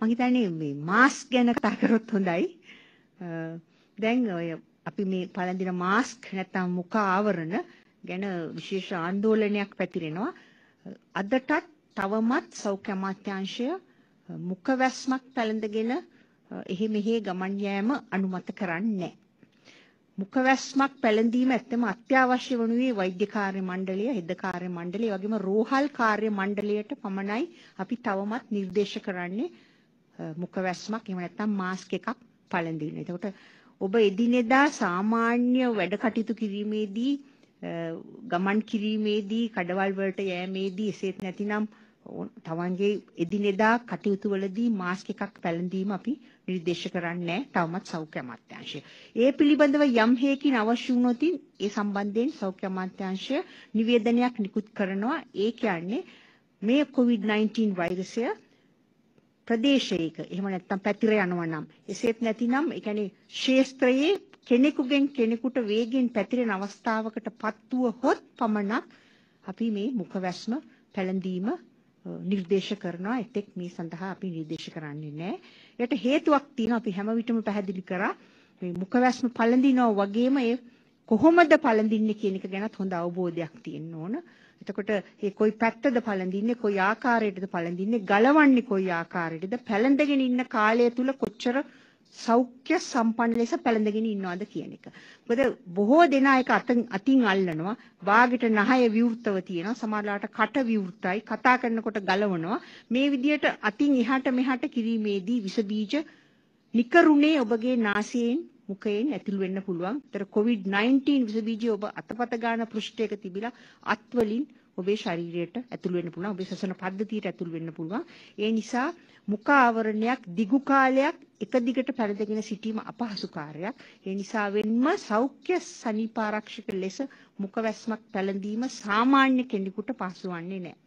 මම හිතන්නේ මේ මාස්ක් ගැන කතා කරොත් හොඳයි. දැන් ඔය අපි මේ පළඳින මාස්ක් නැත්නම් මුඛ ආවරණ ගැන විශේෂ ආందోලනයක් පැතිරෙනවා. අදටත් තවමත් සෞඛ්‍ය අමාත්‍යාංශය මුඛ වැස්මක් පැළඳගෙන එහි මෙහි ගමන් යාම අනුමත කරන්නේ නැහැ. මුඛවැස්මක් පැලඳීම ඇත්තම අත්‍යවශ්‍ය වනුයේ වෛද්‍ය කාර්ය මණ්ඩලය, හෙද කාර්ය මණ්ඩලය, වගේම රෝහල් කාර්ය මණ්ඩලයට පමණයි අපි තවමත් නිර්දේශ කරන්නේ මුඛවැස්මක් එහෙම නැත්නම් මාස්ක් එකක් පළඳින්න. එතකොට ඔබ එදිනෙදා සාමාන්‍ය වැඩ කටයුතු කිරීමේදී ගමන් කිරීමේදී, කඩවල් වලට යෑමේදී එසේත් නැතිනම් තමන්ගේ එදිනෙදා කටයුතු වලදී මාස්ක් එකක් පැළඳීම අපි නිර්දේශ කරන්නේ තවමත් සෞඛ්‍ය අමාත්‍යාංශය. ඒ පිළිබඳව යම් හේකින් අවශ්‍ය වුණොත් ඒ සම්බන්ධයෙන් සෞඛ්‍ය අමාත්‍යාංශය නිවේදනයක් නිකුත් කරනවා. ඒ කියන්නේ මේ COVID-19 වෛරසය ප්‍රදේශයක එහෙම නැත්නම් පැතිර යනවා නම් එසේත් නැතිනම් ඒ කියන්නේ ශේස්ත්‍රයේ කෙනෙකුගෙන් කෙනෙකුට වේගෙන් පැතිරෙන අවස්ථාවකට පත්වුවහොත් පමණක් අපි මේ මුඛවැස්ම පැළඳීම නිර්දේශ කරනවා එතෙක් මේ සඳහා අපි නිර්දේශ කරන්නේ නැහැ. ඒකට හේතුවක් තියෙනවා අපි හැම විටම පැහැදිලි කරා මේ මුඛවැස්ම පළඳිනවා වගේම ඒ කොහොමද පළඳින්නේ කියන එක ගැනත් හොඳ අවබෝධයක් තියෙන්න ඕන. එතකොට මේ කොයි පැත්තද පළඳින්නේ, කොයි ආකාරයටද පළඳින්නේ, ගලවන්නේ කොයි ආකාරයටද, පැලඳගෙන ඉන්න කාලය තුල කොච්චර සෞඛ්‍ය සම්පන්න ලෙස පැලඳගෙන ඉන්නවද කියන එක. මොකද බොහෝ දෙනා එක අතින් අතින් අල්ලනවා. වාගෙට නහය විවෘතව තියෙනවා. සමහරලාට කට විවෘතයි. කතා කරනකොට ගලවනවා. මේ විදියට අතින් එහාට මෙහාට කිරීමේදී විස බීජ නිකරුණේ ඔබගේ නාසයෙන් මුඛයෙන් ඇතුළු වෙන්න පුළුවන්. ඒතර COVID-19 විස බීජ ඔබ අතපත ගන්න පෘෂ්ඨයක තිබිලා අත්වලින් ඔබේ ශරීරයට ඇතුළු වෙන්න පුළුවන් ඔබේ ශ්වසන පද්ධතියට ඇතුළු වෙන්න පුළුවන් ඒ නිසා මුඛ ආවරණයක් දිගු කාලයක් එක දිගට පැරදගෙන සිටීම අපහසු කාර්යයක්. ඒ නිසා වෙන්ම සෞඛ්‍ය සනීපාරක්ෂක ලෙස මුඛවැස්මක් පැළඳීම සාමාන්‍ය කෙනෙකුට පහසු වන්නේ නැහැ.